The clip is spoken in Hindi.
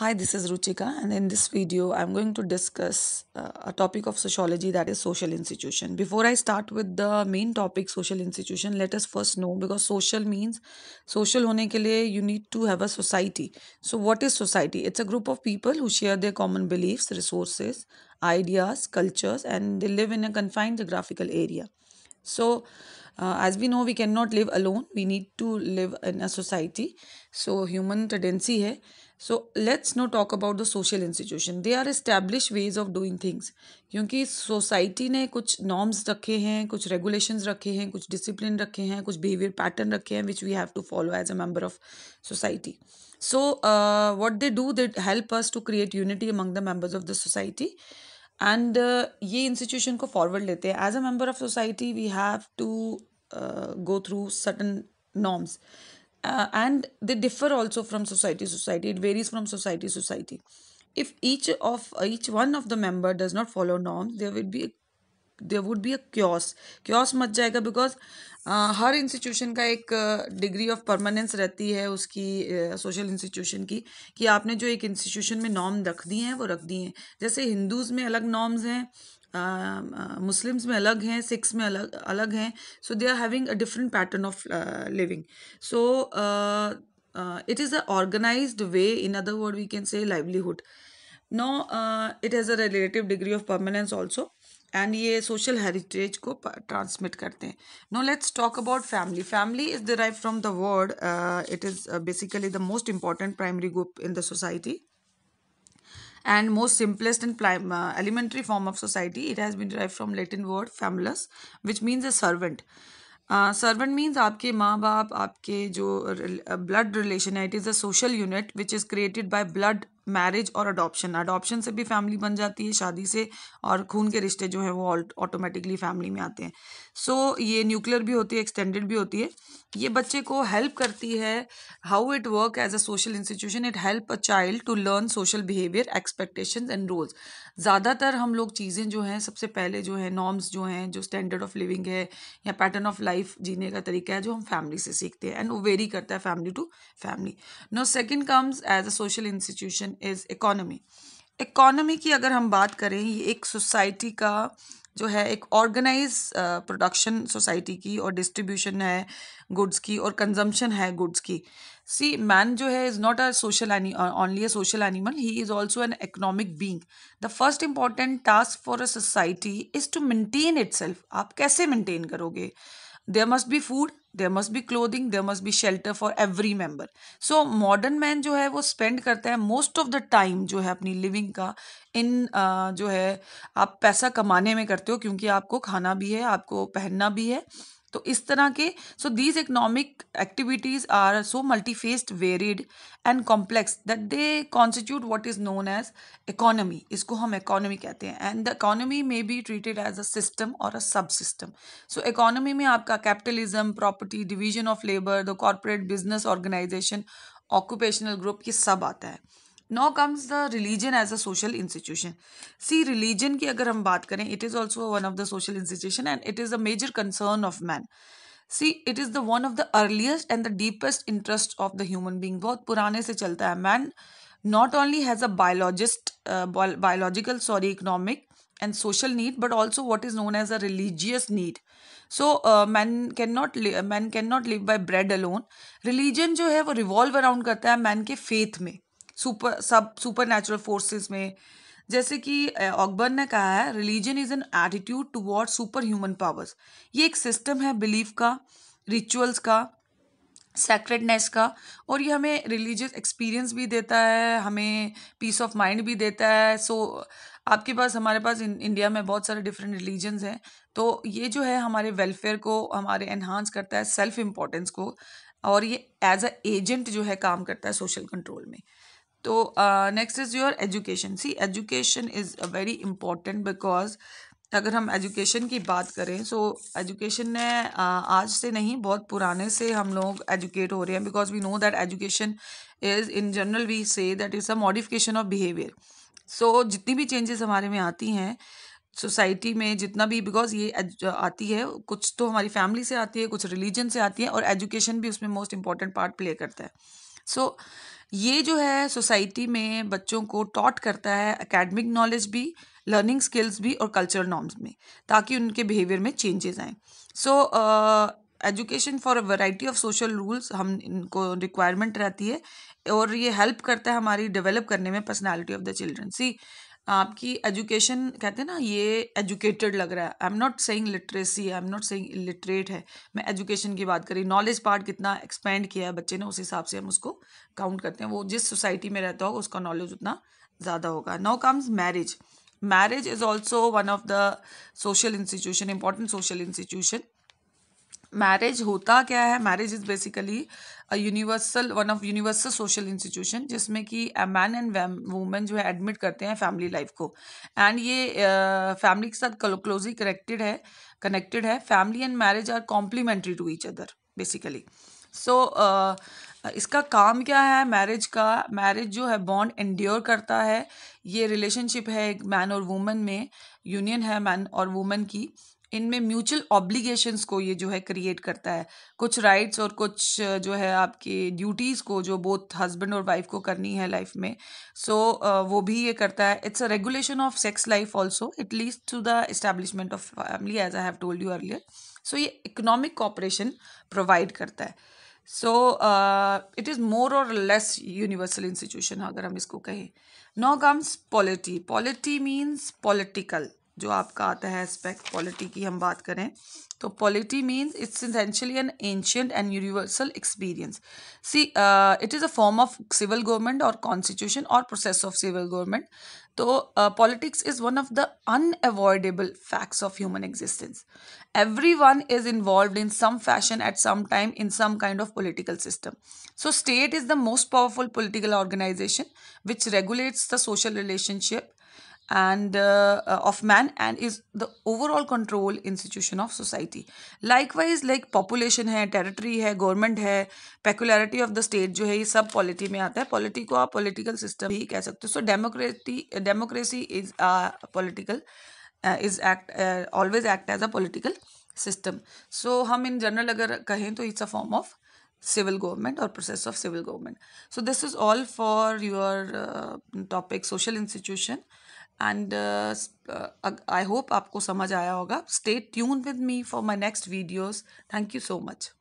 Hi, this is Ruchika, and in this video, I'm going to discuss uh, a topic of sociology that is social institution. Before I start with the main topic, social institution, let us first know because social means social होने के लिए you need to have a society. So, what is society? It's a group of people who share their common beliefs, resources, ideas, cultures, and they live in a confined geographical area. So, uh, as we know, we cannot live alone. We need to live in a society. So, human tendency है so let's know talk about the social institution they are establish ways of doing things क्योंकि सोसाइटी ने कुछ नॉर्म्स रखे हैं कुछ रेगुलेशंस रखे हैं कुछ डिसिप्लिन रखे हैं कुछ बिहेवियर पैटर्न रखे हैं which we have to follow as a member of society so what they do they help us to create unity among the members of the society and ये इंस्टीट्यूशन को फॉरवर्ड लेते हैं as a member of society we have to go through certain norms uh, and they differ also from society to society it varies from society to society if each of uh, each one of the member does not follow norms there will be there would be a chaos chaos much जाएगा बिकॉज Uh, हर इंस्टीट्यूशन का एक डिग्री ऑफ परमानेंस रहती है उसकी सोशल uh, इंस्टीट्यूशन की कि आपने जो एक इंस्टीट्यूशन में नॉर्म रख दिए हैं वो रख दी हैं जैसे हिंदूज़ में अलग नॉर्म्स हैं मुस्लिम्स में अलग हैं सिक्स में अलग अलग हैं so they are having a different pattern of living so it is a organise way in other word we can say livelihood no it has a relative degree of permanence also and ये सोशल हेरिटेज को ट्रांसमिट करते हैं no let's talk about family family is derive from the word it is basically the most important primary group in the society and most simplest and elementary form of society it has been derive from Latin word famulus which means a servant servant means आपके माँ बाप आपके जो ब्लड uh, रिलेशन है it is a social unit which is created by blood marriage और अडॉप्शन अडॉप्शन से भी फैमिली बन जाती है शादी से और खून के रिश्ते जो है वो ऑटोमेटिकली फैमिली में आते हैं सो so, ये न्यूक्लियर भी होती है एक्सटेंडेड भी होती है ये बच्चे को हेल्प करती है how it work as a social institution it help a child to learn social behaviour expectation and roles ज़्यादातर हम लोग चीज़ें जो हैं सबसे पहले जो है नॉर्म्स जो हैं जो स्टैंडर्ड ऑफ लिविंग है या पैटर्न ऑफ लाइफ जीने का तरीका है जो हम फैमिली से सीखते हैं एंड वो वेरी करता है family to family no second comes as a social institution is economy economy की अगर हम बात करें ये एक सोसाइटी का जो है एक ऑर्गेनाइज प्रोडक्शन सोसाइटी की और डिस्ट्रीब्यूशन है गुड्स की और कंजम्पशन है गुड्स की सी मैन जो है is not a social only a social animal he is also an economic being the first important task for a society is to maintain it आप कैसे मेंटेन करोगे there must be food there must be clothing there must be shelter for every member so modern man जो है वो स्पेंड करता है मोस्ट ऑफ द टाइम जो है अपनी लिविंग का इन uh, जो है आप पैसा कमाने में करते हो क्योंकि आपको खाना भी है आपको पहनना भी है तो इस तरह के so these economic activities are so multifaceted varied and complex that they constitute what is known as economy इसको हम इकोनॉमी कहते हैं and the economy may be treated as a system और a subsystem so economy में आपका capitalism property division of labour the corporate business organisation occupational group ये सब आता है now comes the religion as a social institution see religion की अगर हम बात करें it is also one of the social institution and it is a major concern of man see it is the one of the earliest and the deepest interest of the human being बहुत पुराने से चलता है man not only has a biologist biological sorry economic and social need but also what is known as a religious need so uh, man cannot man cannot live by bread alone religion जो है वो revolve around करता है man के faith में सुपर सब सुपर नेचुरल फोर्सेज में जैसे कि ऑकबर्न ने कहा है religion is an attitude toward super human powers ये एक सिस्टम है बिलीफ का रिचुअल्स का सेक्रेटनेस का और ये हमें रिलीजियस एक्सपीरियंस भी देता है हमें पीस ऑफ माइंड भी देता है सो so, आपके पास हमारे पास इन, इंडिया में बहुत सारे डिफरेंट रिलीजन्स हैं तो ये जो है हमारे वेलफेयर को हमारे एनहांस करता है सेल्फ इम्पोर्टेंस को और ये एज अ एजेंट जो है काम करता है सोशल कंट्रोल में तो next is your education see education is a very important because अगर हम एजुकेशन की बात करें सो एजुकेशन ने uh, आज से नहीं बहुत पुराने से हम लोग एजुकेट हो रहे हैं because we know that education is in general we say that is a modification of behaviour so जितनी भी चेंजेस हमारे में आती हैं सोसाइटी में जितना भी बिकॉज ये आती है कुछ तो हमारी फैमिली से आती है कुछ रिलीजन से आती है और एजुकेशन भी उसमें मोस्ट इंपॉर्टेंट पार्ट प्ले करता है सो so, ये जो है सोसाइटी में बच्चों को टॉट करता है एकेडमिक नॉलेज भी लर्निंग स्किल्स भी और कल्चरल नॉर्म्स में ताकि उनके बिहेवियर में चेंजेस आएँ so education for a variety of social rules हम इनको रिक्वायरमेंट रहती है और ये हेल्प करता है हमारी डेवलप करने में personality of the children see आपकी एजुकेशन कहते हैं ना ये एजुकेटेड लग रहा है I am not saying literacy I am not saying illiterate है मैं एजुकेशन की बात करी नॉलेज पार्ट कितना एक्सपेंड किया है बच्चे ने उस हिसाब से हम उसको काउंट करते हैं वो जिस सोसाइटी में रहता होगा उसका नॉलेज उतना ज़्यादा होगा now comes marriage marriage is also one of the social institution important social institution marriage होता क्या है marriage is basically a universal one of universal social institution जिसमें कि मैन एंड वुमेन जो है एडमिट करते हैं फैमिली लाइफ को एंड ये फैमिली uh, के साथ क्लोजली कनेक्टेड है कनेक्टेड है family and marriage are complementary to each other basically so इसका काम क्या है मैरिज का मैरिज जो है बॉन्ड एंड्योर करता है ये रिलेशनशिप है एक मैन और वुमेन में यूनियन है मैन और वुमेन की इनमें म्यूचुअल ऑब्लिगेशंस को ये जो है क्रिएट करता है कुछ राइट्स और कुछ जो है आपके ड्यूटीज़ को जो बोथ हस्बैंड और वाइफ को करनी है लाइफ में सो so, वो भी ये करता है it's a regulation of sex life also it leads to the establishment of family as I have told you earlier so ये इकोनॉमिक कॉपरेशन प्रोवाइड करता है सो इट इज़ मोर और लेस यूनिवर्सल इंस्टीट्यूशन अगर हम इसको कहें नो कम्स पॉलिटी पॉलिटी मीन्स पॉलिटिकल जो आपका आता है एस्पेक्ट पॉलिटी की हम बात करें तो polity means it's essentially an ancient and universal experience see it is a form of civil government और कॉन्स्टिट्यूशन और प्रोसेस ऑफ सिविल गवर्नमेंट तो politics is one of the unavoidable facts of human existence everyone is involve in some fashion at some time in some kind of political system so state is the most powerful political organisation which regulates the social relationship and uh, uh, of man and is the overall control institution of society likewise like population है territory है government है peculiarity of the state जो है ये सब polity में आता है polity को आप political system ही कह सकते हो so democracy uh, democracy is a political uh, is act uh, always act as a political system so हम in general अगर कहें तो it's a form of civil government or process of civil government so this is all for your uh, topic social institution and I hope आपको समझ आया होगा stay tune with me for my next videos thank you so much